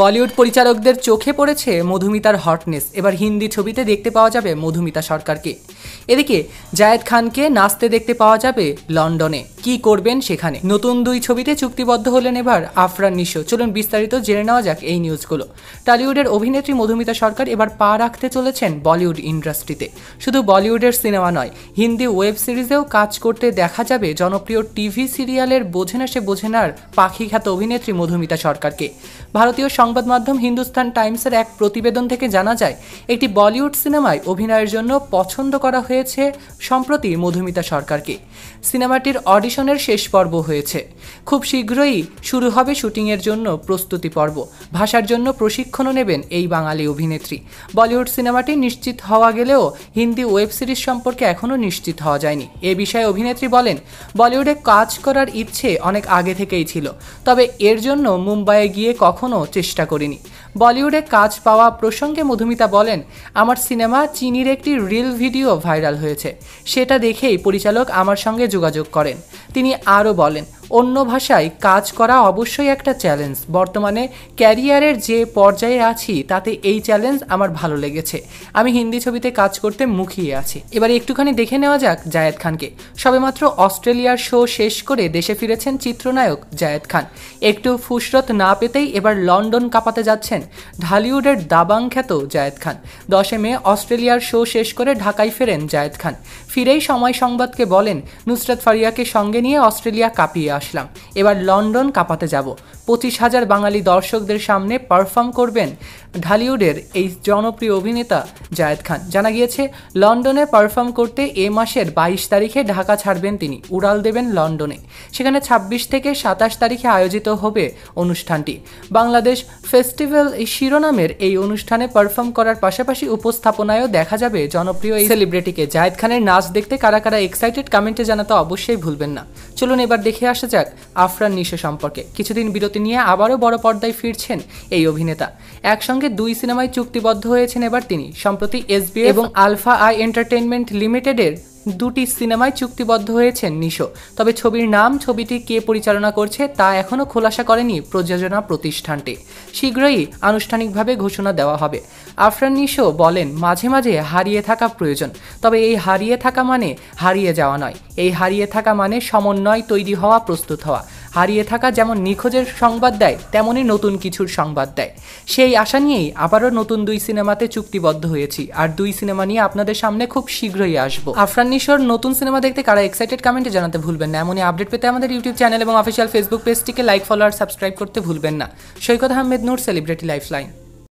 বলিউড পরিচালকদের চোখে পড়েছে মধুমিতার হটনেস এবার হিন্দি ছবিতে দেখতে পাওয়া যাবে মধুমিতা সরকারকে এদিকে জায়েদ খানকে নাচতে দেখতে পাওয়া যাবে লন্ডনে কি করবেন সেখানে নতুন দুই ছবিতে চুক্তিবদ্ধ হলেন এবার আফরান নিশো চলুন বিস্তারিত জেনে নেওয়া যাক এই নিউজগুলো টলিউডের অভিনেত্রী মধুমিতা সরকার এবার পা রাখতে চলেছেন বলিউড ইন্ডাস্ট্রিতে শুধু বলিউডের সিনেমা নয় হিন্দি ওয়েব সিরিজেও কাজ করতে দেখা যাবে জনপ্রিয় টিভি সিরিয়ালের বোঝে না সে বোঝে নার পাখিখ্যাত অভিনেত্রী মধুমিতা সরকারকে ভারতীয় সংবাদ মাধ্যম হিন্দুস্তান টাইমসের এক প্রতিবেদন থেকে জানা যায় একটি বলিউড সিনেমায় অভিনয়ের জন্য পছন্দ করা হয়েছে সম্প্রতি মধুমিতা সরকারকে সিনেমাটির অডিশনের শেষ পর্ব হয়েছে খুব শীঘ্রই শুরু হবে শুটিংয়ের জন্য প্রস্তুতি পর্ব ভাষার জন্য প্রশিক্ষণও নেবেন এই বাঙালি অভিনেত্রী বলিউড সিনেমাটি নিশ্চিত হওয়া গেলেও হিন্দি ওয়েব সিরিজ সম্পর্কে এখনও নিশ্চিত হওয়া যায়নি এ বিষয়ে অভিনেত্রী বলেন বলিউডে কাজ করার ইচ্ছে অনেক আগে থেকেই ছিল তবে এর জন্য মুম্বাইয়ে গিয়ে কখনও চেষ্টা চেষ্টা করিনি বলিউডে কাজ পাওয়া প্রসঙ্গে মধুমিতা বলেন আমার সিনেমা চিনির একটি রিল ভিডিও ভাইরাল হয়েছে সেটা দেখেই পরিচালক আমার সঙ্গে যোগাযোগ করেন তিনি আরও বলেন অন্য ভাষায় কাজ করা অবশ্যই একটা চ্যালেঞ্জ বর্তমানে ক্যারিয়ারের যে পর্যায়ে আছি তাতে এই চ্যালেঞ্জ আমার ভালো লেগেছে আমি হিন্দি ছবিতে কাজ করতে মুখিয়ে আছি এবার একটুখানি দেখে নেওয়া যাক জায়েদ খানকে সবেমাত্র অস্ট্রেলিয়ার শো শেষ করে দেশে ফিরেছেন চিত্রনায়ক জায়েদ খান একটু ফুসরত না পেতেই এবার লন্ডন কাঁপাতে যাচ্ছেন ঢালিউডের দাবাং খ্যাত জায়েদ খান দশে মে অস্ট্রেলিয়ার শো শেষ করে ঢাকায় ফেরেন জায়েদ খান ফিরেই সময় সংবাদকে বলেন নুসরাত ফারিয়াকে সঙ্গে নিয়ে অস্ট্রেলিয়া কাঁপিয়ে আসলাম এবার লন্ডন কাপাতে যাব পঁচিশ হাজার বাঙালি দর্শকদের সামনে পারফর্ম করবেন ঢালিউডের এই জনপ্রিয় অভিনেতা জায়েদ খান জানা গিয়েছে লন্ডনে পারফর্ম করতে এ মাসের বাইশ তারিখে ঢাকা ছাড়বেন তিনি উড়াল দেবেন লন্ডনে সেখানে ২৬ থেকে সাতাশ তারিখে আয়োজিত হবে অনুষ্ঠানটি বাংলাদেশ ফেস্টিভ্যাল শিরোনামের এই অনুষ্ঠানে পারফর্ম করার পাশাপাশি উপস্থাপনায়ও দেখা যাবে জনপ্রিয় এই সেলিব্রিটিকে জায়েদ খানের নাচ দেখতে কারা কারা এক্সাইটেড কমেন্টে জানাতে অবশ্যই ভুলবেন না চলুন এবার দেখে আসা যাক আফরান নিশো সম্পর্কে কিছুদিন বিরতি চুক্তি নিয়ে আবারও বড় পর্দায় ফিরছেন এই অভিনেতা একসঙ্গে দুই সিনেমায় চুক্তিবদ্ধ হয়েছেন এবার তিনি সম্প্রতি এসবি এবং আলফা আই এন্টারটেনমেন্ট লিমিটেডের দুটি সিনেমায় চুক্তিবদ্ধ হয়েছেন নিশো তবে ছবির নাম ছবিটি কে পরিচালনা করছে তা এখনও খোলাসা করেনি প্রযোজনা প্রতিষ্ঠানটি শীঘ্রই আনুষ্ঠানিকভাবে ঘোষণা দেওয়া হবে আফরান নিশো বলেন মাঝে মাঝে হারিয়ে থাকা প্রয়োজন তবে এই হারিয়ে থাকা মানে হারিয়ে যাওয়া নয় এই হারিয়ে থাকা মানে সমন্বয় তৈরি হওয়া প্রস্তুত হওয়া হারিয়ে থাকা যেমন নিখোঁজের সংবাদ দেয় তেমনই নতুন কিছুর সংবাদ দেয় সেই আশা নিয়েই আবারও নতুন দুই সিনেমাতে চুক্তিবদ্ধ হয়েছি আর দুই সিনেমা নিয়ে আপনাদের সামনে খুব শীঘ্রই আসবো আফরান নিশোর নতুন সিনেমা দেখতে কারা এক্সাইটেড কমেন্টে জানাতে ভুলবেন না এমনই আপডেট পেতে আমাদের ইউটিউব চ্যানেল এবং অফিসিয়াল ফেসবুক পেজটিকে লাইক ফলো আর সাবস্ক্রাইব করতে ভুলবেন না Saikat Ahmed Noor celebrity life line